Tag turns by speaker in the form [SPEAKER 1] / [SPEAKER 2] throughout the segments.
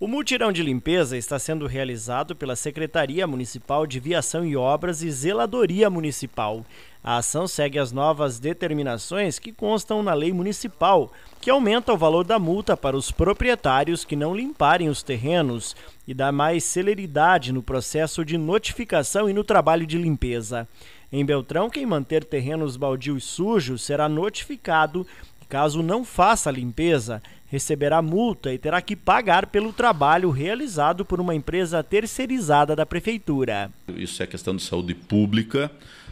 [SPEAKER 1] O mutirão de limpeza está sendo realizado pela Secretaria Municipal de Viação e Obras e Zeladoria Municipal. A ação segue as novas determinações que constam na lei municipal, que aumenta o valor da multa para os proprietários que não limparem os terrenos e dá mais celeridade no processo de notificação e no trabalho de limpeza. Em Beltrão, quem manter terrenos baldios sujos será notificado Caso não faça a limpeza, receberá multa e terá que pagar pelo trabalho realizado por uma empresa terceirizada da prefeitura.
[SPEAKER 2] Isso é questão de saúde pública,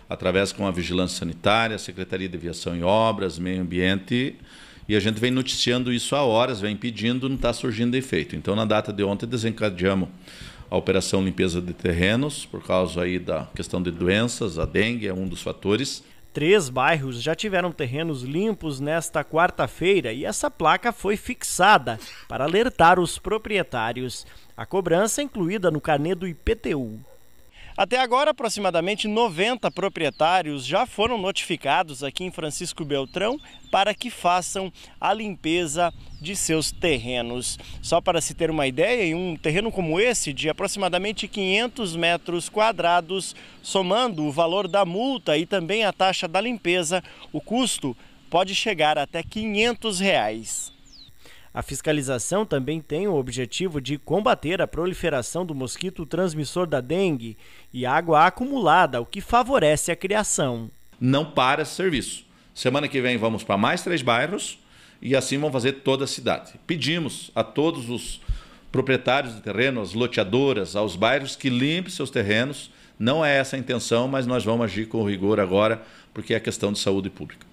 [SPEAKER 2] através com a vigilância sanitária, a Secretaria de Aviação e Obras, Meio Ambiente, e a gente vem noticiando isso há horas, vem pedindo, não está surgindo efeito. Então, na data de ontem, desencadeamos a operação limpeza de terrenos, por causa aí da
[SPEAKER 1] questão de doenças, a dengue é um dos fatores. Três bairros já tiveram terrenos limpos nesta quarta-feira e essa placa foi fixada para alertar os proprietários. A cobrança é incluída no carnê do IPTU. Até agora, aproximadamente 90 proprietários já foram notificados aqui em Francisco Beltrão para que façam a limpeza de seus terrenos. Só para se ter uma ideia, em um terreno como esse, de aproximadamente 500 metros quadrados, somando o valor da multa e também a taxa da limpeza, o custo pode chegar até 500 reais. A fiscalização também tem o objetivo de combater a proliferação do mosquito transmissor da dengue e água acumulada, o que favorece a criação. Não para esse serviço. Semana que vem vamos
[SPEAKER 2] para mais três bairros e assim vão fazer toda a cidade. Pedimos a todos os proprietários de terreno, as loteadoras, aos bairros que limpem seus terrenos. Não é essa a intenção, mas nós vamos agir com rigor agora, porque é questão de saúde pública.